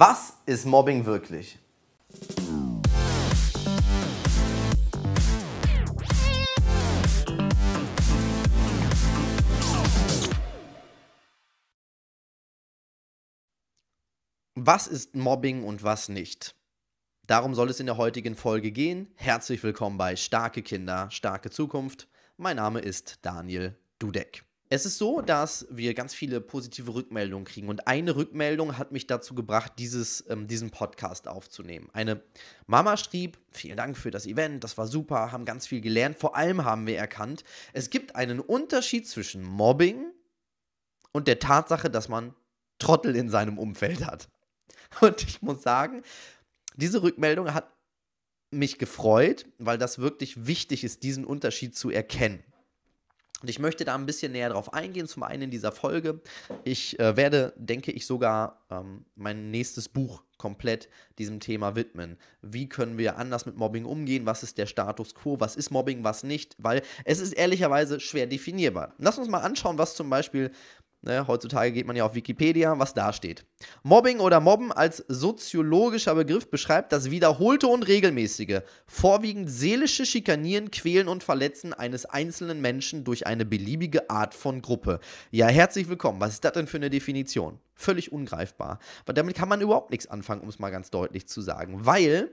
Was ist Mobbing wirklich? Was ist Mobbing und was nicht? Darum soll es in der heutigen Folge gehen. Herzlich willkommen bei Starke Kinder, starke Zukunft. Mein Name ist Daniel Dudek. Es ist so, dass wir ganz viele positive Rückmeldungen kriegen. Und eine Rückmeldung hat mich dazu gebracht, dieses, ähm, diesen Podcast aufzunehmen. Eine Mama schrieb, vielen Dank für das Event, das war super, haben ganz viel gelernt. Vor allem haben wir erkannt, es gibt einen Unterschied zwischen Mobbing und der Tatsache, dass man Trottel in seinem Umfeld hat. Und ich muss sagen, diese Rückmeldung hat mich gefreut, weil das wirklich wichtig ist, diesen Unterschied zu erkennen. Und ich möchte da ein bisschen näher drauf eingehen, zum einen in dieser Folge. Ich äh, werde, denke ich, sogar ähm, mein nächstes Buch komplett diesem Thema widmen. Wie können wir anders mit Mobbing umgehen? Was ist der Status quo? Was ist Mobbing, was nicht? Weil es ist ehrlicherweise schwer definierbar. Lass uns mal anschauen, was zum Beispiel Ne, heutzutage geht man ja auf Wikipedia, was da steht. Mobbing oder Mobben als soziologischer Begriff beschreibt das wiederholte und regelmäßige, vorwiegend seelische Schikanieren, Quälen und Verletzen eines einzelnen Menschen durch eine beliebige Art von Gruppe. Ja, herzlich willkommen. Was ist das denn für eine Definition? Völlig ungreifbar. Aber damit kann man überhaupt nichts anfangen, um es mal ganz deutlich zu sagen. Weil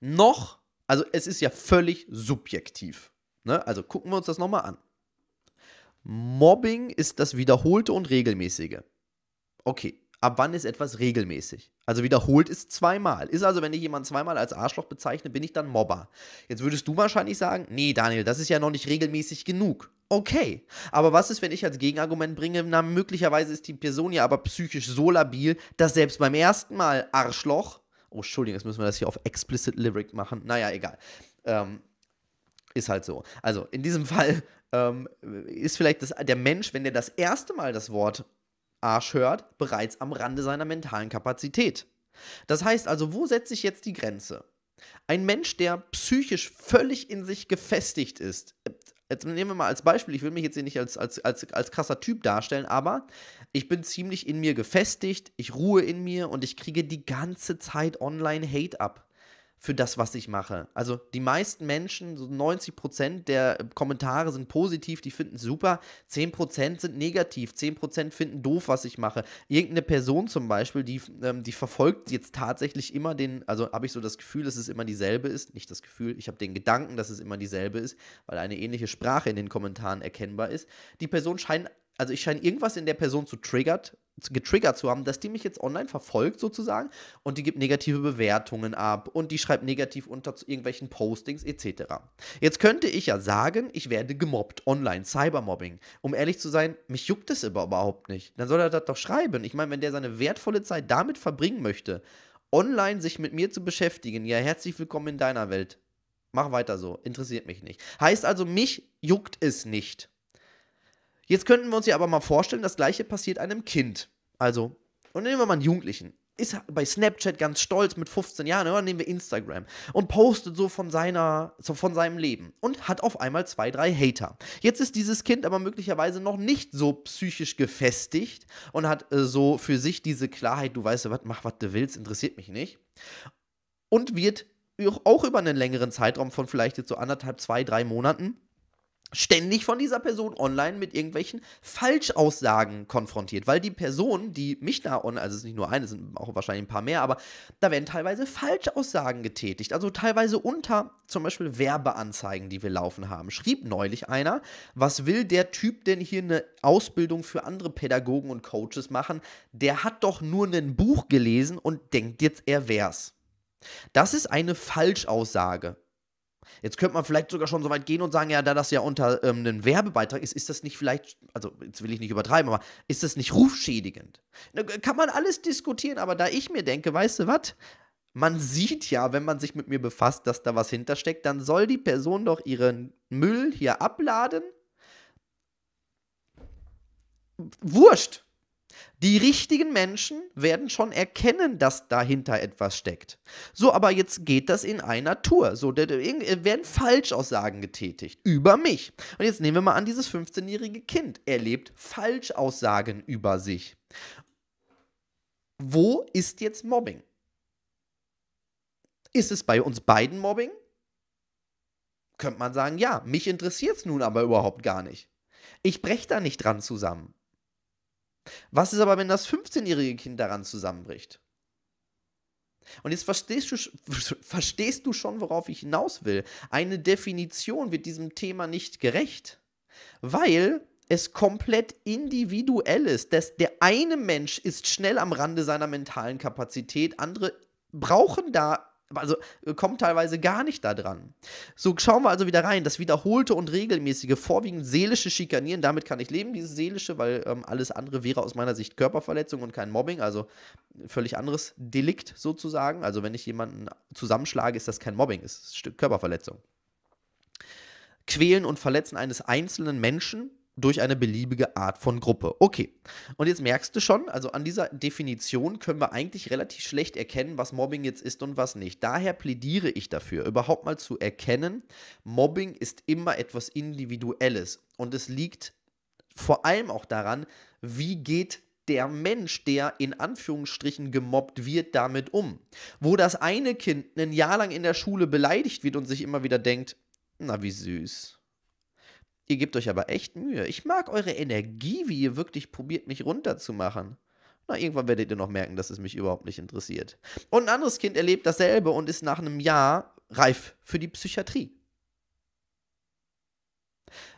noch, also es ist ja völlig subjektiv. Ne? Also gucken wir uns das nochmal an. Mobbing ist das Wiederholte und Regelmäßige. Okay, ab wann ist etwas regelmäßig? Also wiederholt ist zweimal. Ist also, wenn ich jemanden zweimal als Arschloch bezeichne, bin ich dann Mobber. Jetzt würdest du wahrscheinlich sagen, nee, Daniel, das ist ja noch nicht regelmäßig genug. Okay, aber was ist, wenn ich als Gegenargument bringe, na, möglicherweise ist die Person ja aber psychisch so labil, dass selbst beim ersten Mal Arschloch, oh, Entschuldigung, jetzt müssen wir das hier auf explicit Lyric machen, naja, egal, ähm, ist halt so. Also, in diesem Fall ähm, ist vielleicht das, der Mensch, wenn der das erste Mal das Wort Arsch hört, bereits am Rande seiner mentalen Kapazität. Das heißt also, wo setze ich jetzt die Grenze? Ein Mensch, der psychisch völlig in sich gefestigt ist. Jetzt nehmen wir mal als Beispiel, ich will mich jetzt hier nicht als, als, als, als krasser Typ darstellen, aber ich bin ziemlich in mir gefestigt, ich ruhe in mir und ich kriege die ganze Zeit online Hate ab für das, was ich mache. Also die meisten Menschen, so 90 Prozent der Kommentare sind positiv, die finden super. 10 Prozent sind negativ, 10 Prozent finden doof, was ich mache. Irgendeine Person zum Beispiel, die, ähm, die verfolgt jetzt tatsächlich immer den, also habe ich so das Gefühl, dass es immer dieselbe ist. Nicht das Gefühl, ich habe den Gedanken, dass es immer dieselbe ist, weil eine ähnliche Sprache in den Kommentaren erkennbar ist. Die Person scheint also ich scheine irgendwas in der Person zu triggert, getriggert zu haben, dass die mich jetzt online verfolgt sozusagen und die gibt negative Bewertungen ab und die schreibt negativ unter zu irgendwelchen Postings etc. Jetzt könnte ich ja sagen, ich werde gemobbt online, Cybermobbing. Um ehrlich zu sein, mich juckt es überhaupt nicht. Dann soll er das doch schreiben. Ich meine, wenn der seine wertvolle Zeit damit verbringen möchte, online sich mit mir zu beschäftigen, ja, herzlich willkommen in deiner Welt. Mach weiter so, interessiert mich nicht. Heißt also, mich juckt es nicht. Jetzt könnten wir uns ja aber mal vorstellen, das gleiche passiert einem Kind. Also, und nehmen wir mal einen Jugendlichen. Ist bei Snapchat ganz stolz mit 15 Jahren, oder nehmen wir Instagram und postet so von seiner, so von seinem Leben und hat auf einmal zwei, drei Hater. Jetzt ist dieses Kind aber möglicherweise noch nicht so psychisch gefestigt und hat äh, so für sich diese Klarheit, du weißt ja was, mach was du willst, interessiert mich nicht. Und wird auch über einen längeren Zeitraum von vielleicht jetzt so anderthalb, zwei, drei Monaten ständig von dieser Person online mit irgendwelchen Falschaussagen konfrontiert, weil die Person, die mich da online, also es ist nicht nur eine, es sind auch wahrscheinlich ein paar mehr, aber da werden teilweise Falschaussagen getätigt, also teilweise unter zum Beispiel Werbeanzeigen, die wir laufen haben. Schrieb neulich einer, was will der Typ denn hier eine Ausbildung für andere Pädagogen und Coaches machen? Der hat doch nur ein Buch gelesen und denkt jetzt, er wär's. Das ist eine Falschaussage. Jetzt könnte man vielleicht sogar schon so weit gehen und sagen, ja, da das ja unter ähm, einem Werbebeitrag ist, ist das nicht vielleicht, also jetzt will ich nicht übertreiben, aber ist das nicht rufschädigend? Da ne, kann man alles diskutieren, aber da ich mir denke, weißt du was? Man sieht ja, wenn man sich mit mir befasst, dass da was hintersteckt, dann soll die Person doch ihren Müll hier abladen. Wurscht. Die richtigen Menschen werden schon erkennen, dass dahinter etwas steckt. So, aber jetzt geht das in einer Tour. So, da äh, werden Falschaussagen getätigt über mich. Und jetzt nehmen wir mal an, dieses 15-jährige Kind erlebt Falschaussagen über sich. Wo ist jetzt Mobbing? Ist es bei uns beiden Mobbing? Könnte man sagen, ja, mich interessiert es nun aber überhaupt gar nicht. Ich breche da nicht dran zusammen. Was ist aber, wenn das 15-jährige Kind daran zusammenbricht? Und jetzt verstehst du, verstehst du schon, worauf ich hinaus will. Eine Definition wird diesem Thema nicht gerecht, weil es komplett individuell ist. Das, der eine Mensch ist schnell am Rande seiner mentalen Kapazität, andere brauchen da also äh, kommt teilweise gar nicht da dran. So schauen wir also wieder rein. Das wiederholte und regelmäßige, vorwiegend seelische Schikanieren, damit kann ich leben, dieses seelische, weil ähm, alles andere wäre aus meiner Sicht Körperverletzung und kein Mobbing, also völlig anderes Delikt sozusagen. Also wenn ich jemanden zusammenschlage, ist das kein Mobbing, ist Körperverletzung. Quälen und Verletzen eines einzelnen Menschen, durch eine beliebige Art von Gruppe. Okay, und jetzt merkst du schon, also an dieser Definition können wir eigentlich relativ schlecht erkennen, was Mobbing jetzt ist und was nicht. Daher plädiere ich dafür, überhaupt mal zu erkennen, Mobbing ist immer etwas Individuelles und es liegt vor allem auch daran, wie geht der Mensch, der in Anführungsstrichen gemobbt wird, damit um. Wo das eine Kind ein Jahr lang in der Schule beleidigt wird und sich immer wieder denkt, na wie süß, Ihr gebt euch aber echt Mühe. Ich mag eure Energie, wie ihr wirklich probiert, mich runterzumachen. Na, irgendwann werdet ihr noch merken, dass es mich überhaupt nicht interessiert. Und ein anderes Kind erlebt dasselbe und ist nach einem Jahr reif für die Psychiatrie.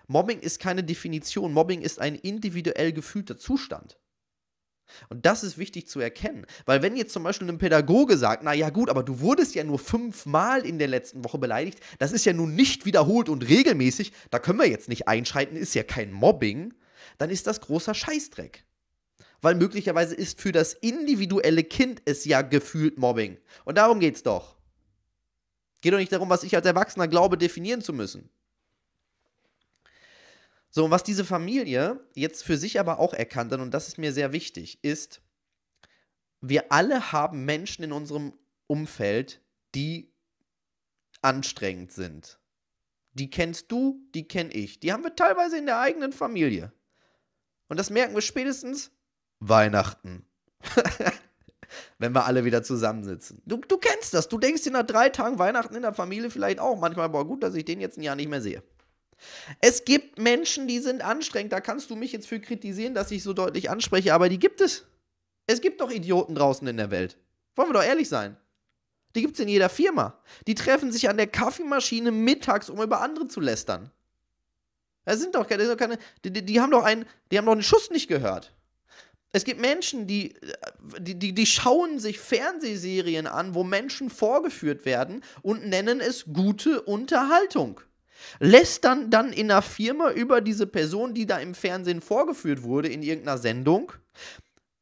Mobbing ist keine Definition. Mobbing ist ein individuell gefühlter Zustand. Und das ist wichtig zu erkennen, weil wenn jetzt zum Beispiel ein Pädagoge sagt, naja gut, aber du wurdest ja nur fünfmal in der letzten Woche beleidigt, das ist ja nun nicht wiederholt und regelmäßig, da können wir jetzt nicht einschreiten, ist ja kein Mobbing, dann ist das großer Scheißdreck. Weil möglicherweise ist für das individuelle Kind es ja gefühlt Mobbing. Und darum geht's doch. Geht doch nicht darum, was ich als Erwachsener glaube, definieren zu müssen. So, was diese Familie jetzt für sich aber auch erkannt hat, und das ist mir sehr wichtig, ist, wir alle haben Menschen in unserem Umfeld, die anstrengend sind. Die kennst du, die kenn ich. Die haben wir teilweise in der eigenen Familie. Und das merken wir spätestens Weihnachten. Wenn wir alle wieder zusammensitzen. Du, du kennst das. Du denkst dir nach drei Tagen Weihnachten in der Familie vielleicht auch manchmal, boah, gut, dass ich den jetzt ein Jahr nicht mehr sehe. Es gibt Menschen, die sind anstrengend. Da kannst du mich jetzt für kritisieren, dass ich so deutlich anspreche, aber die gibt es. Es gibt doch Idioten draußen in der Welt. Wollen wir doch ehrlich sein. Die gibt es in jeder Firma. Die treffen sich an der Kaffeemaschine mittags, um über andere zu lästern. Das sind doch keine. Sind die, die, haben doch einen, die haben doch einen Schuss nicht gehört. Es gibt Menschen, die, die, die, die schauen sich Fernsehserien an, wo Menschen vorgeführt werden und nennen es gute Unterhaltung lästern dann in einer Firma über diese Person, die da im Fernsehen vorgeführt wurde, in irgendeiner Sendung,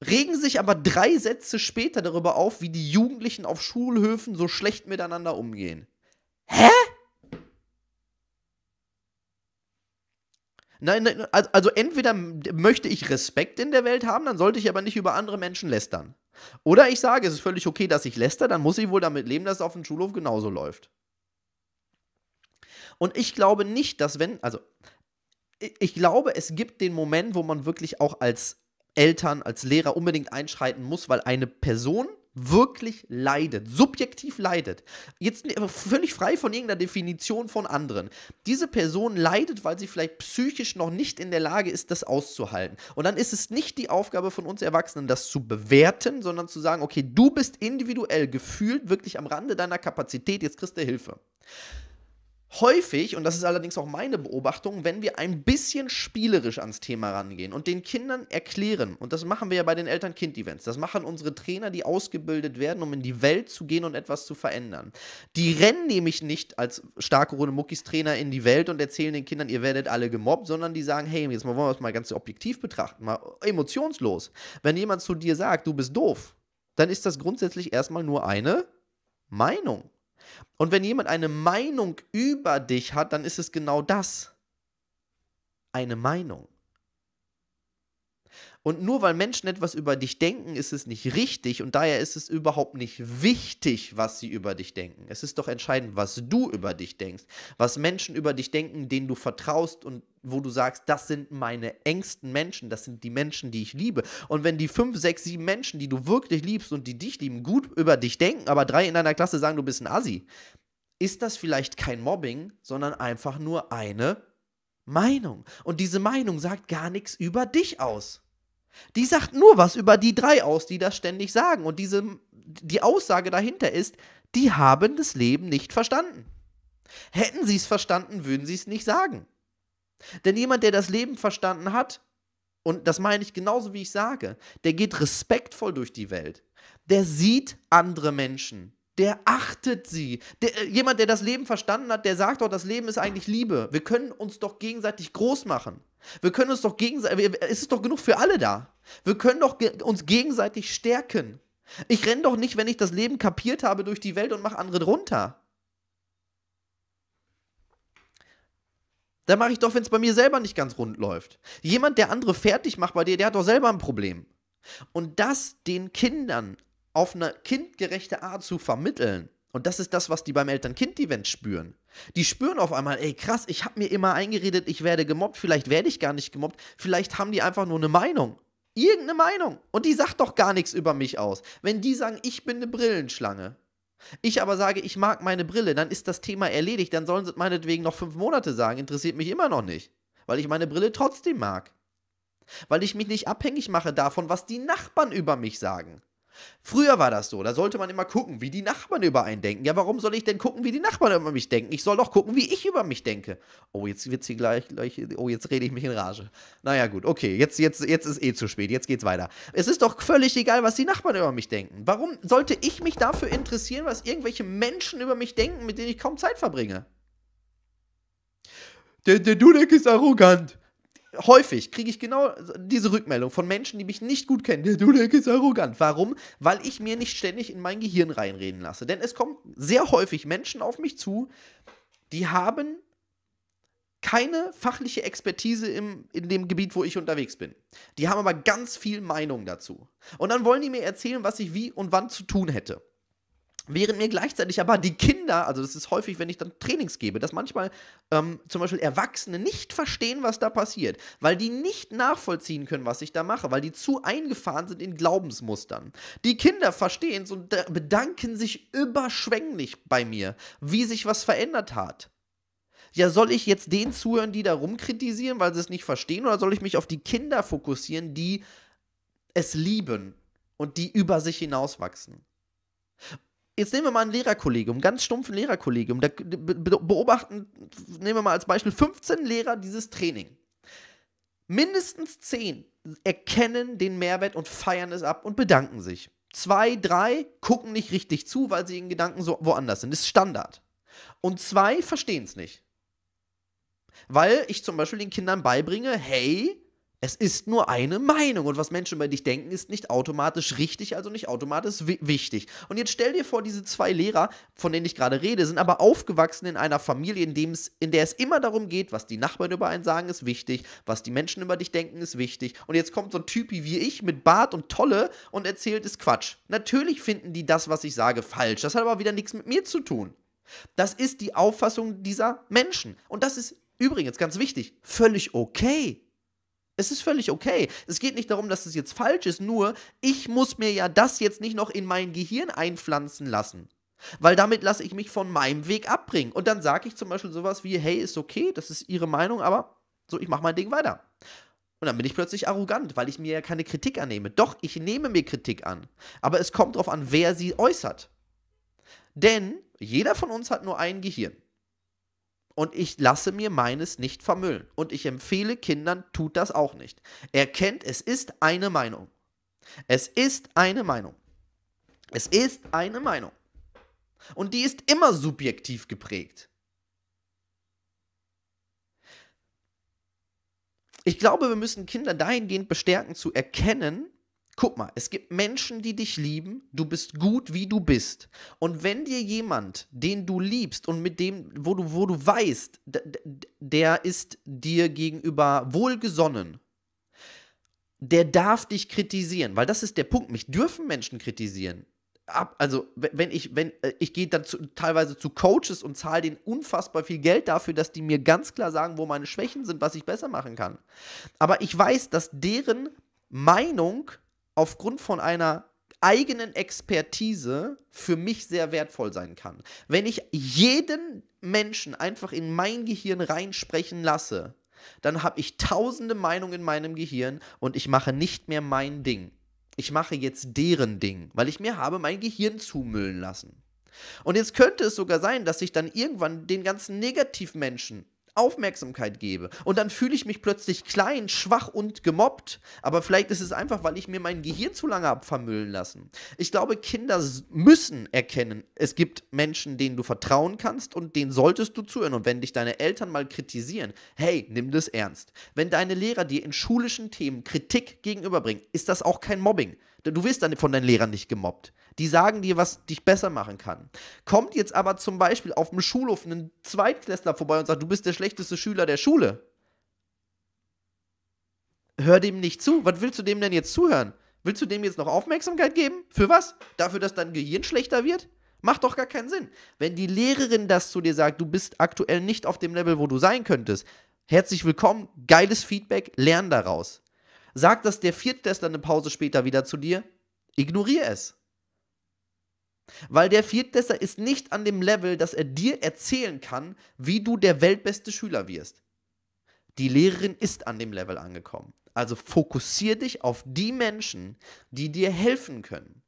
regen sich aber drei Sätze später darüber auf, wie die Jugendlichen auf Schulhöfen so schlecht miteinander umgehen. Hä? Nein, nein, also entweder möchte ich Respekt in der Welt haben, dann sollte ich aber nicht über andere Menschen lästern. Oder ich sage, es ist völlig okay, dass ich läster, dann muss ich wohl damit leben, dass es auf dem Schulhof genauso läuft. Und ich glaube nicht, dass wenn, also ich glaube, es gibt den Moment, wo man wirklich auch als Eltern, als Lehrer unbedingt einschreiten muss, weil eine Person wirklich leidet, subjektiv leidet. Jetzt äh, völlig frei von irgendeiner Definition von anderen. Diese Person leidet, weil sie vielleicht psychisch noch nicht in der Lage ist, das auszuhalten. Und dann ist es nicht die Aufgabe von uns Erwachsenen, das zu bewerten, sondern zu sagen, okay, du bist individuell gefühlt wirklich am Rande deiner Kapazität, jetzt kriegst du Hilfe häufig, und das ist allerdings auch meine Beobachtung, wenn wir ein bisschen spielerisch ans Thema rangehen und den Kindern erklären, und das machen wir ja bei den Eltern-Kind-Events, das machen unsere Trainer, die ausgebildet werden, um in die Welt zu gehen und etwas zu verändern. Die rennen nämlich nicht als starke Runde Muckis-Trainer in die Welt und erzählen den Kindern, ihr werdet alle gemobbt, sondern die sagen, hey, jetzt wollen wir es mal ganz objektiv betrachten, mal emotionslos. Wenn jemand zu dir sagt, du bist doof, dann ist das grundsätzlich erstmal nur eine Meinung. Und wenn jemand eine Meinung über dich hat, dann ist es genau das. Eine Meinung. Und nur weil Menschen etwas über dich denken, ist es nicht richtig und daher ist es überhaupt nicht wichtig, was sie über dich denken. Es ist doch entscheidend, was du über dich denkst, was Menschen über dich denken, denen du vertraust und wo du sagst, das sind meine engsten Menschen, das sind die Menschen, die ich liebe. Und wenn die fünf, sechs, sieben Menschen, die du wirklich liebst und die dich lieben, gut über dich denken, aber drei in deiner Klasse sagen, du bist ein Assi, ist das vielleicht kein Mobbing, sondern einfach nur eine Meinung. Und diese Meinung sagt gar nichts über dich aus. Die sagt nur was über die drei aus, die das ständig sagen. Und diese, die Aussage dahinter ist, die haben das Leben nicht verstanden. Hätten sie es verstanden, würden sie es nicht sagen. Denn jemand, der das Leben verstanden hat, und das meine ich genauso, wie ich sage, der geht respektvoll durch die Welt. Der sieht andere Menschen. Der achtet sie. Der, äh, jemand, der das Leben verstanden hat, der sagt doch, das Leben ist eigentlich Liebe. Wir können uns doch gegenseitig groß machen. Wir können uns doch gegenseitig, es ist doch genug für alle da. Wir können doch ge uns gegenseitig stärken. Ich renne doch nicht, wenn ich das Leben kapiert habe, durch die Welt und mache andere drunter. Da mache ich doch, wenn es bei mir selber nicht ganz rund läuft. Jemand, der andere fertig macht bei dir, der hat doch selber ein Problem. Und das den Kindern auf eine kindgerechte Art zu vermitteln, und das ist das, was die beim Eltern-Kind-Event spüren. Die spüren auf einmal, ey krass, ich habe mir immer eingeredet, ich werde gemobbt, vielleicht werde ich gar nicht gemobbt, vielleicht haben die einfach nur eine Meinung. Irgendeine Meinung. Und die sagt doch gar nichts über mich aus. Wenn die sagen, ich bin eine Brillenschlange, ich aber sage, ich mag meine Brille, dann ist das Thema erledigt, dann sollen sie meinetwegen noch fünf Monate sagen, interessiert mich immer noch nicht, weil ich meine Brille trotzdem mag. Weil ich mich nicht abhängig mache davon, was die Nachbarn über mich sagen. Früher war das so, da sollte man immer gucken, wie die Nachbarn über einen denken. Ja, warum soll ich denn gucken, wie die Nachbarn über mich denken? Ich soll doch gucken, wie ich über mich denke. Oh, jetzt wird sie gleich, gleich oh, jetzt rede ich mich in Rage. Naja, gut, okay, jetzt, jetzt, jetzt ist eh zu spät, jetzt geht's weiter. Es ist doch völlig egal, was die Nachbarn über mich denken. Warum sollte ich mich dafür interessieren, was irgendwelche Menschen über mich denken, mit denen ich kaum Zeit verbringe? Der, der Dudek ist arrogant häufig kriege ich genau diese Rückmeldung von Menschen, die mich nicht gut kennen. Du Link ist arrogant. Warum? Weil ich mir nicht ständig in mein Gehirn reinreden lasse. Denn es kommen sehr häufig Menschen auf mich zu, die haben keine fachliche Expertise im, in dem Gebiet, wo ich unterwegs bin. Die haben aber ganz viel Meinung dazu. Und dann wollen die mir erzählen, was ich wie und wann zu tun hätte. Während mir gleichzeitig aber die Kinder, also das ist häufig, wenn ich dann Trainings gebe, dass manchmal ähm, zum Beispiel Erwachsene nicht verstehen, was da passiert, weil die nicht nachvollziehen können, was ich da mache, weil die zu eingefahren sind in Glaubensmustern. Die Kinder verstehen es und bedanken sich überschwänglich bei mir, wie sich was verändert hat. Ja, soll ich jetzt den zuhören, die da rumkritisieren, weil sie es nicht verstehen, oder soll ich mich auf die Kinder fokussieren, die es lieben und die über sich hinauswachsen? jetzt nehmen wir mal ein Lehrerkollegium, ganz stumpfen Lehrerkollegium. Da beobachten, nehmen wir mal als Beispiel, 15 Lehrer dieses Training. Mindestens 10 erkennen den Mehrwert und feiern es ab und bedanken sich. Zwei, drei gucken nicht richtig zu, weil sie in Gedanken so woanders sind. Das ist Standard. Und zwei verstehen es nicht. Weil ich zum Beispiel den Kindern beibringe, hey, es ist nur eine Meinung und was Menschen über dich denken, ist nicht automatisch richtig, also nicht automatisch wichtig. Und jetzt stell dir vor, diese zwei Lehrer, von denen ich gerade rede, sind aber aufgewachsen in einer Familie, in, dem's, in der es immer darum geht, was die Nachbarn über einen sagen, ist wichtig, was die Menschen über dich denken, ist wichtig. Und jetzt kommt so ein Typi wie ich mit Bart und Tolle und erzählt, ist Quatsch. Natürlich finden die das, was ich sage, falsch. Das hat aber wieder nichts mit mir zu tun. Das ist die Auffassung dieser Menschen. Und das ist übrigens ganz wichtig, völlig okay. Es ist völlig okay. Es geht nicht darum, dass es jetzt falsch ist, nur ich muss mir ja das jetzt nicht noch in mein Gehirn einpflanzen lassen. Weil damit lasse ich mich von meinem Weg abbringen. Und dann sage ich zum Beispiel sowas wie, hey, ist okay, das ist ihre Meinung, aber so, ich mache mein Ding weiter. Und dann bin ich plötzlich arrogant, weil ich mir ja keine Kritik annehme. Doch, ich nehme mir Kritik an. Aber es kommt darauf an, wer sie äußert. Denn jeder von uns hat nur ein Gehirn und ich lasse mir meines nicht vermüllen. Und ich empfehle Kindern, tut das auch nicht. Erkennt, es ist eine Meinung. Es ist eine Meinung. Es ist eine Meinung. Und die ist immer subjektiv geprägt. Ich glaube, wir müssen Kinder dahingehend bestärken zu erkennen, guck mal, es gibt Menschen, die dich lieben, du bist gut, wie du bist. Und wenn dir jemand, den du liebst und mit dem, wo du, wo du weißt, der ist dir gegenüber wohlgesonnen, der darf dich kritisieren, weil das ist der Punkt. Mich dürfen Menschen kritisieren. Ab, also wenn ich, wenn äh, ich gehe dann zu, teilweise zu Coaches und zahle denen unfassbar viel Geld dafür, dass die mir ganz klar sagen, wo meine Schwächen sind, was ich besser machen kann. Aber ich weiß, dass deren Meinung aufgrund von einer eigenen Expertise für mich sehr wertvoll sein kann. Wenn ich jeden Menschen einfach in mein Gehirn reinsprechen lasse, dann habe ich tausende Meinungen in meinem Gehirn und ich mache nicht mehr mein Ding. Ich mache jetzt deren Ding, weil ich mir habe mein Gehirn zumüllen lassen. Und jetzt könnte es sogar sein, dass ich dann irgendwann den ganzen Negativmenschen Aufmerksamkeit gebe. Und dann fühle ich mich plötzlich klein, schwach und gemobbt. Aber vielleicht ist es einfach, weil ich mir mein Gehirn zu lange abvermüllen lassen. Ich glaube, Kinder müssen erkennen, es gibt Menschen, denen du vertrauen kannst und denen solltest du zuhören. Und wenn dich deine Eltern mal kritisieren, hey, nimm das ernst. Wenn deine Lehrer dir in schulischen Themen Kritik gegenüberbringen, ist das auch kein Mobbing. Du wirst dann von deinen Lehrern nicht gemobbt. Die sagen dir, was dich besser machen kann. Kommt jetzt aber zum Beispiel auf dem Schulhof ein Zweitklässler vorbei und sagt, du bist der schlechteste Schüler der Schule. Hör dem nicht zu. Was willst du dem denn jetzt zuhören? Willst du dem jetzt noch Aufmerksamkeit geben? Für was? Dafür, dass dein Gehirn schlechter wird? Macht doch gar keinen Sinn. Wenn die Lehrerin das zu dir sagt, du bist aktuell nicht auf dem Level, wo du sein könntest, herzlich willkommen, geiles Feedback, lern daraus. Sagt das der Viertklässler eine Pause später wieder zu dir? Ignoriere es. Weil der Viertklässler ist nicht an dem Level, dass er dir erzählen kann, wie du der weltbeste Schüler wirst. Die Lehrerin ist an dem Level angekommen. Also fokussier dich auf die Menschen, die dir helfen können.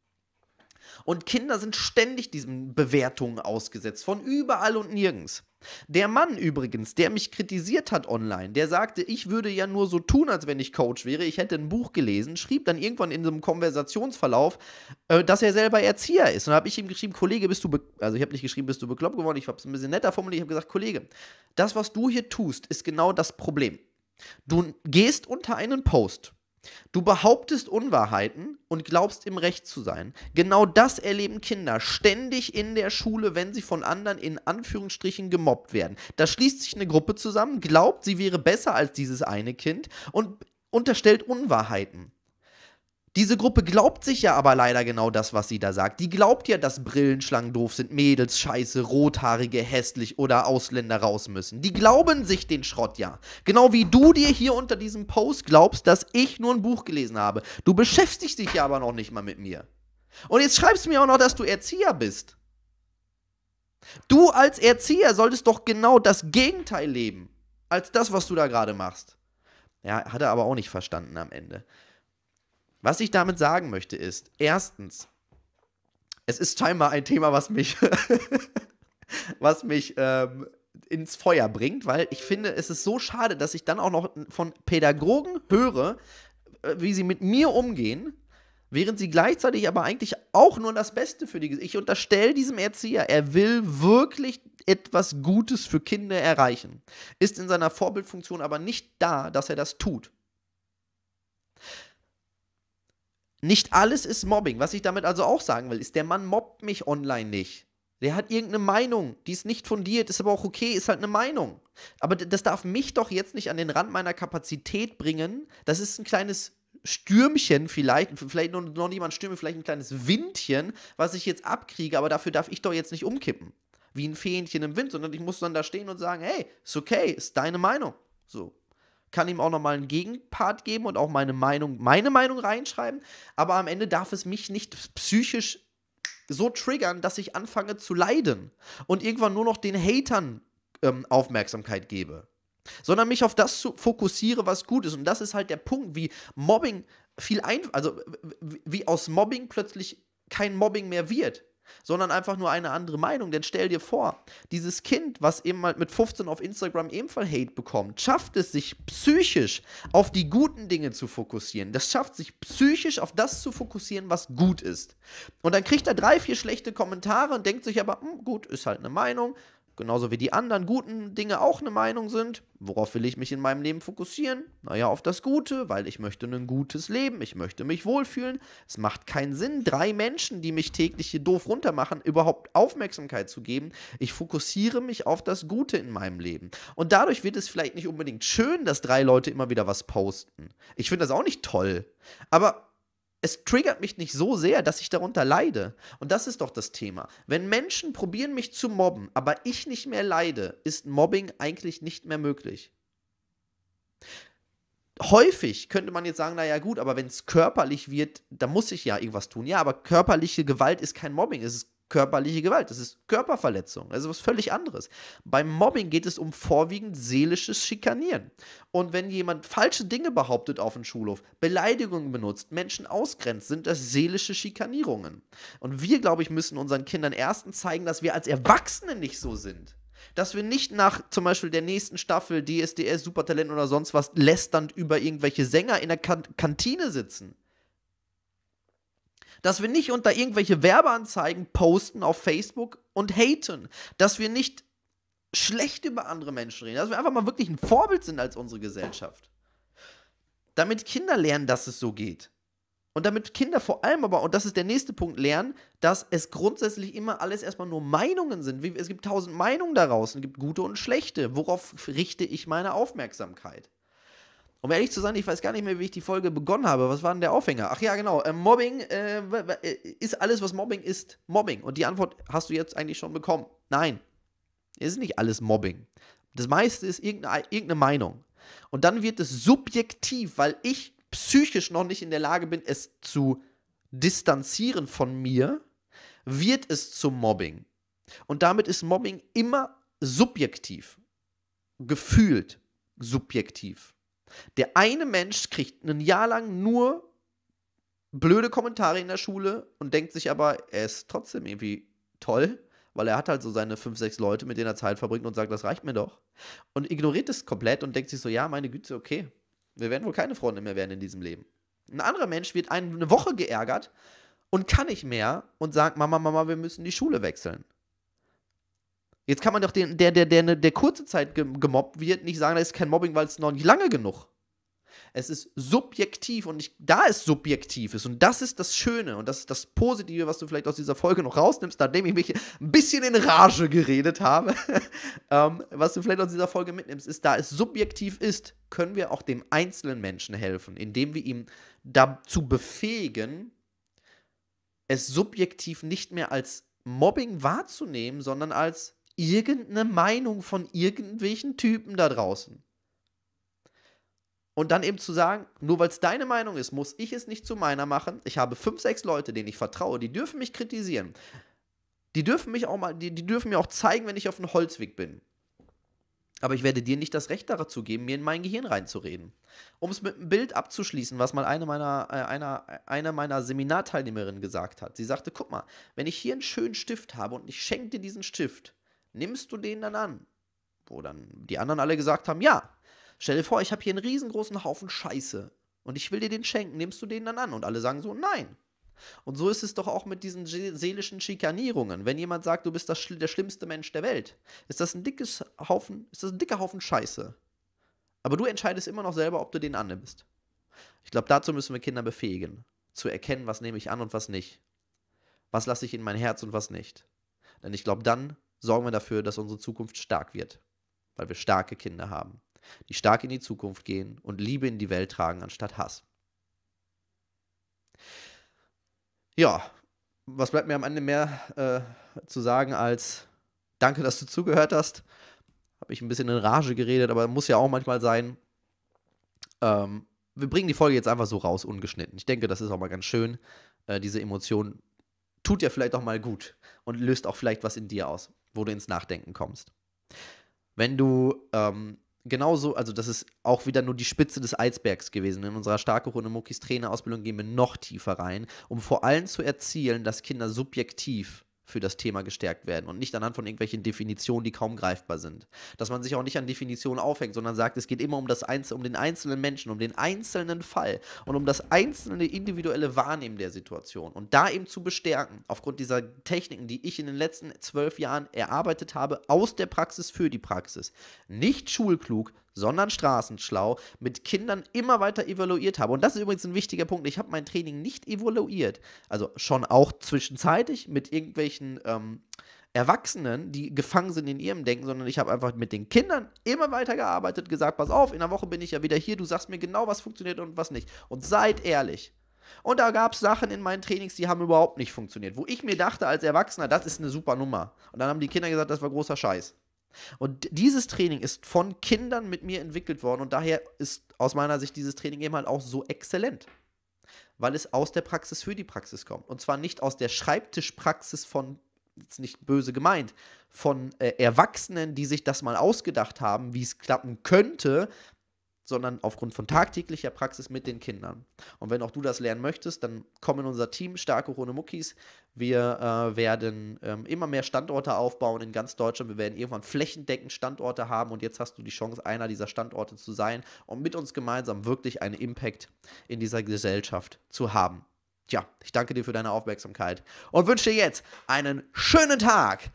Und Kinder sind ständig diesen Bewertungen ausgesetzt, von überall und nirgends. Der Mann übrigens, der mich kritisiert hat online, der sagte, ich würde ja nur so tun, als wenn ich Coach wäre, ich hätte ein Buch gelesen, schrieb dann irgendwann in einem Konversationsverlauf, äh, dass er selber Erzieher ist. Und habe ich ihm geschrieben, Kollege, bist du, also ich habe nicht geschrieben, bist du bekloppt geworden, ich habe es ein bisschen netter formuliert, ich habe gesagt, Kollege, das, was du hier tust, ist genau das Problem. Du gehst unter einen Post, Du behauptest Unwahrheiten und glaubst im Recht zu sein. Genau das erleben Kinder ständig in der Schule, wenn sie von anderen in Anführungsstrichen gemobbt werden. Da schließt sich eine Gruppe zusammen, glaubt, sie wäre besser als dieses eine Kind und unterstellt Unwahrheiten. Diese Gruppe glaubt sich ja aber leider genau das, was sie da sagt. Die glaubt ja, dass Brillenschlangen doof sind, Mädels scheiße, Rothaarige hässlich oder Ausländer raus müssen. Die glauben sich den Schrott ja. Genau wie du dir hier unter diesem Post glaubst, dass ich nur ein Buch gelesen habe. Du beschäftigst dich ja aber noch nicht mal mit mir. Und jetzt schreibst du mir auch noch, dass du Erzieher bist. Du als Erzieher solltest doch genau das Gegenteil leben, als das, was du da gerade machst. Ja, hat er aber auch nicht verstanden am Ende. Was ich damit sagen möchte ist, erstens, es ist scheinbar ein Thema, was mich, was mich ähm, ins Feuer bringt, weil ich finde, es ist so schade, dass ich dann auch noch von Pädagogen höre, äh, wie sie mit mir umgehen, während sie gleichzeitig aber eigentlich auch nur das Beste für die. Ich unterstelle diesem Erzieher, er will wirklich etwas Gutes für Kinder erreichen, ist in seiner Vorbildfunktion aber nicht da, dass er das tut. Nicht alles ist Mobbing. Was ich damit also auch sagen will, ist, der Mann mobbt mich online nicht. Der hat irgendeine Meinung, die ist nicht fundiert, ist aber auch okay, ist halt eine Meinung. Aber das darf mich doch jetzt nicht an den Rand meiner Kapazität bringen. Das ist ein kleines Stürmchen vielleicht, vielleicht noch, noch nicht mal vielleicht ein kleines Windchen, was ich jetzt abkriege, aber dafür darf ich doch jetzt nicht umkippen. Wie ein Fähnchen im Wind, sondern ich muss dann da stehen und sagen, hey, ist okay, ist deine Meinung. So kann ihm auch nochmal einen Gegenpart geben und auch meine Meinung, meine Meinung reinschreiben. Aber am Ende darf es mich nicht psychisch so triggern, dass ich anfange zu leiden und irgendwann nur noch den Hatern ähm, Aufmerksamkeit gebe. Sondern mich auf das zu fokussiere, was gut ist. Und das ist halt der Punkt, wie Mobbing viel einfacher, also wie aus Mobbing plötzlich kein Mobbing mehr wird sondern einfach nur eine andere Meinung. Denn stell dir vor, dieses Kind, was eben mal halt mit 15 auf Instagram ebenfalls Hate bekommt, schafft es sich psychisch auf die guten Dinge zu fokussieren. Das schafft sich psychisch auf das zu fokussieren, was gut ist. Und dann kriegt er drei, vier schlechte Kommentare und denkt sich aber, hm, gut, ist halt eine Meinung, Genauso wie die anderen guten Dinge auch eine Meinung sind. Worauf will ich mich in meinem Leben fokussieren? Naja, auf das Gute, weil ich möchte ein gutes Leben, ich möchte mich wohlfühlen. Es macht keinen Sinn, drei Menschen, die mich täglich hier doof runtermachen, überhaupt Aufmerksamkeit zu geben. Ich fokussiere mich auf das Gute in meinem Leben. Und dadurch wird es vielleicht nicht unbedingt schön, dass drei Leute immer wieder was posten. Ich finde das auch nicht toll. Aber es triggert mich nicht so sehr, dass ich darunter leide. Und das ist doch das Thema. Wenn Menschen probieren, mich zu mobben, aber ich nicht mehr leide, ist Mobbing eigentlich nicht mehr möglich. Häufig könnte man jetzt sagen, naja gut, aber wenn es körperlich wird, dann muss ich ja irgendwas tun. Ja, aber körperliche Gewalt ist kein Mobbing, es ist körperliche Gewalt, das ist Körperverletzung, also was völlig anderes. Beim Mobbing geht es um vorwiegend seelisches Schikanieren. Und wenn jemand falsche Dinge behauptet auf dem Schulhof, Beleidigungen benutzt, Menschen ausgrenzt, sind das seelische Schikanierungen. Und wir, glaube ich, müssen unseren Kindern erstens zeigen, dass wir als Erwachsene nicht so sind dass wir nicht nach zum Beispiel der nächsten Staffel DSDS, Supertalent oder sonst was lästernd über irgendwelche Sänger in der kan Kantine sitzen dass wir nicht unter irgendwelche Werbeanzeigen posten auf Facebook und haten, dass wir nicht schlecht über andere Menschen reden, dass wir einfach mal wirklich ein Vorbild sind als unsere Gesellschaft. Damit Kinder lernen, dass es so geht. Und damit Kinder vor allem aber, und das ist der nächste Punkt, lernen, dass es grundsätzlich immer alles erstmal nur Meinungen sind. Es gibt tausend Meinungen daraus, es gibt gute und schlechte. Worauf richte ich meine Aufmerksamkeit? Um ehrlich zu sein, ich weiß gar nicht mehr, wie ich die Folge begonnen habe. Was war denn der Aufhänger? Ach ja, genau. Ähm, Mobbing äh, äh, ist alles, was Mobbing ist, Mobbing. Und die Antwort hast du jetzt eigentlich schon bekommen. Nein, es ist nicht alles Mobbing. Das meiste ist irgendeine, irgendeine Meinung. Und dann wird es subjektiv, weil ich psychisch noch nicht in der Lage bin, es zu distanzieren von mir, wird es zum Mobbing. Und damit ist Mobbing immer subjektiv. Gefühlt subjektiv. Der eine Mensch kriegt ein Jahr lang nur blöde Kommentare in der Schule und denkt sich aber, er ist trotzdem irgendwie toll, weil er hat halt so seine fünf, sechs Leute, mit denen er Zeit verbringt und sagt, das reicht mir doch. Und ignoriert es komplett und denkt sich so, ja, meine Güte, okay, wir werden wohl keine Freunde mehr werden in diesem Leben. Ein anderer Mensch wird eine Woche geärgert und kann nicht mehr und sagt, Mama, Mama, wir müssen die Schule wechseln. Jetzt kann man doch den, der, der, der, der kurze Zeit gemobbt wird, nicht sagen, da ist kein Mobbing, weil es noch nicht lange genug. Es ist subjektiv und ich, da es subjektiv ist, und das ist das Schöne und das ist das Positive, was du vielleicht aus dieser Folge noch rausnimmst, nachdem ich mich ein bisschen in Rage geredet habe, ähm, was du vielleicht aus dieser Folge mitnimmst, ist, da es subjektiv ist, können wir auch dem einzelnen Menschen helfen, indem wir ihm dazu befähigen, es subjektiv nicht mehr als Mobbing wahrzunehmen, sondern als irgendeine Meinung von irgendwelchen Typen da draußen. Und dann eben zu sagen, nur weil es deine Meinung ist, muss ich es nicht zu meiner machen. Ich habe fünf, sechs Leute, denen ich vertraue, die dürfen mich kritisieren. Die dürfen mich auch mal, die, die dürfen mir auch zeigen, wenn ich auf einem Holzweg bin. Aber ich werde dir nicht das Recht dazu geben, mir in mein Gehirn reinzureden. Um es mit einem Bild abzuschließen, was mal eine meiner, äh, einer, eine meiner Seminarteilnehmerinnen gesagt hat. Sie sagte, guck mal, wenn ich hier einen schönen Stift habe und ich schenke dir diesen Stift, nimmst du den dann an? Wo dann die anderen alle gesagt haben, ja, stell dir vor, ich habe hier einen riesengroßen Haufen Scheiße und ich will dir den schenken, nimmst du den dann an? Und alle sagen so, nein. Und so ist es doch auch mit diesen seelischen Schikanierungen. Wenn jemand sagt, du bist das, der schlimmste Mensch der Welt, ist das ein dickes Haufen, ist das ein dicker Haufen Scheiße. Aber du entscheidest immer noch selber, ob du den annimmst. Ich glaube, dazu müssen wir Kinder befähigen, zu erkennen, was nehme ich an und was nicht. Was lasse ich in mein Herz und was nicht. Denn ich glaube, dann sorgen wir dafür, dass unsere Zukunft stark wird, weil wir starke Kinder haben, die stark in die Zukunft gehen und Liebe in die Welt tragen anstatt Hass. Ja, was bleibt mir am Ende mehr äh, zu sagen als danke, dass du zugehört hast. Habe ich ein bisschen in Rage geredet, aber muss ja auch manchmal sein. Ähm, wir bringen die Folge jetzt einfach so raus, ungeschnitten. Ich denke, das ist auch mal ganz schön. Äh, diese Emotion tut ja vielleicht auch mal gut und löst auch vielleicht was in dir aus wo du ins Nachdenken kommst. Wenn du ähm, genauso, also das ist auch wieder nur die Spitze des Eisbergs gewesen. In unserer starke Runde Muckis Trainerausbildung gehen wir noch tiefer rein, um vor allem zu erzielen, dass Kinder subjektiv für das Thema gestärkt werden und nicht anhand von irgendwelchen Definitionen, die kaum greifbar sind. Dass man sich auch nicht an Definitionen aufhängt, sondern sagt, es geht immer um, das Einzel um den einzelnen Menschen, um den einzelnen Fall und um das einzelne individuelle Wahrnehmen der Situation. Und da eben zu bestärken, aufgrund dieser Techniken, die ich in den letzten zwölf Jahren erarbeitet habe, aus der Praxis für die Praxis. Nicht schulklug, sondern straßenschlau, mit Kindern immer weiter evaluiert habe. Und das ist übrigens ein wichtiger Punkt. Ich habe mein Training nicht evaluiert. Also schon auch zwischenzeitlich mit irgendwelchen ähm, Erwachsenen, die gefangen sind in ihrem Denken, sondern ich habe einfach mit den Kindern immer weiter gearbeitet, gesagt, pass auf, in einer Woche bin ich ja wieder hier, du sagst mir genau, was funktioniert und was nicht. Und seid ehrlich. Und da gab es Sachen in meinen Trainings, die haben überhaupt nicht funktioniert, wo ich mir dachte als Erwachsener, das ist eine super Nummer. Und dann haben die Kinder gesagt, das war großer Scheiß. Und dieses Training ist von Kindern mit mir entwickelt worden und daher ist aus meiner Sicht dieses Training eben halt auch so exzellent, weil es aus der Praxis für die Praxis kommt. Und zwar nicht aus der Schreibtischpraxis von jetzt nicht böse gemeint, von äh, Erwachsenen, die sich das mal ausgedacht haben, wie es klappen könnte, sondern aufgrund von tagtäglicher Praxis mit den Kindern. Und wenn auch du das lernen möchtest, dann komm in unser Team Starke Hohne Muckis. Wir äh, werden ähm, immer mehr Standorte aufbauen in ganz Deutschland. Wir werden irgendwann flächendeckend Standorte haben und jetzt hast du die Chance, einer dieser Standorte zu sein und mit uns gemeinsam wirklich einen Impact in dieser Gesellschaft zu haben. Tja, ich danke dir für deine Aufmerksamkeit und wünsche dir jetzt einen schönen Tag.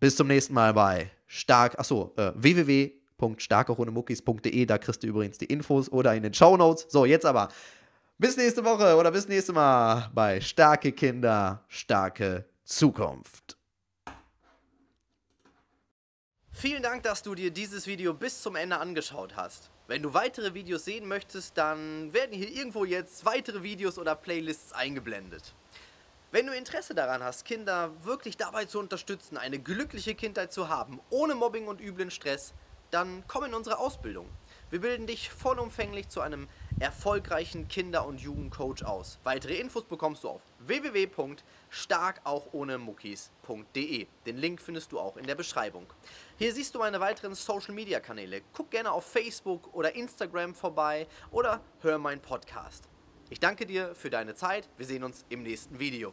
Bis zum nächsten Mal bei Stark, achso, äh, www wwwstarke Da kriegst du übrigens die Infos oder in den Show Notes. So, jetzt aber. Bis nächste Woche oder bis nächste Mal bei Starke Kinder, starke Zukunft. Vielen Dank, dass du dir dieses Video bis zum Ende angeschaut hast. Wenn du weitere Videos sehen möchtest, dann werden hier irgendwo jetzt weitere Videos oder Playlists eingeblendet. Wenn du Interesse daran hast, Kinder wirklich dabei zu unterstützen, eine glückliche Kindheit zu haben, ohne Mobbing und üblen Stress, dann komm in unsere Ausbildung. Wir bilden dich vollumfänglich zu einem erfolgreichen Kinder- und Jugendcoach aus. Weitere Infos bekommst du auf www.starkauchohnemuckis.de. Den Link findest du auch in der Beschreibung. Hier siehst du meine weiteren Social Media Kanäle. Guck gerne auf Facebook oder Instagram vorbei oder hör meinen Podcast. Ich danke dir für deine Zeit. Wir sehen uns im nächsten Video.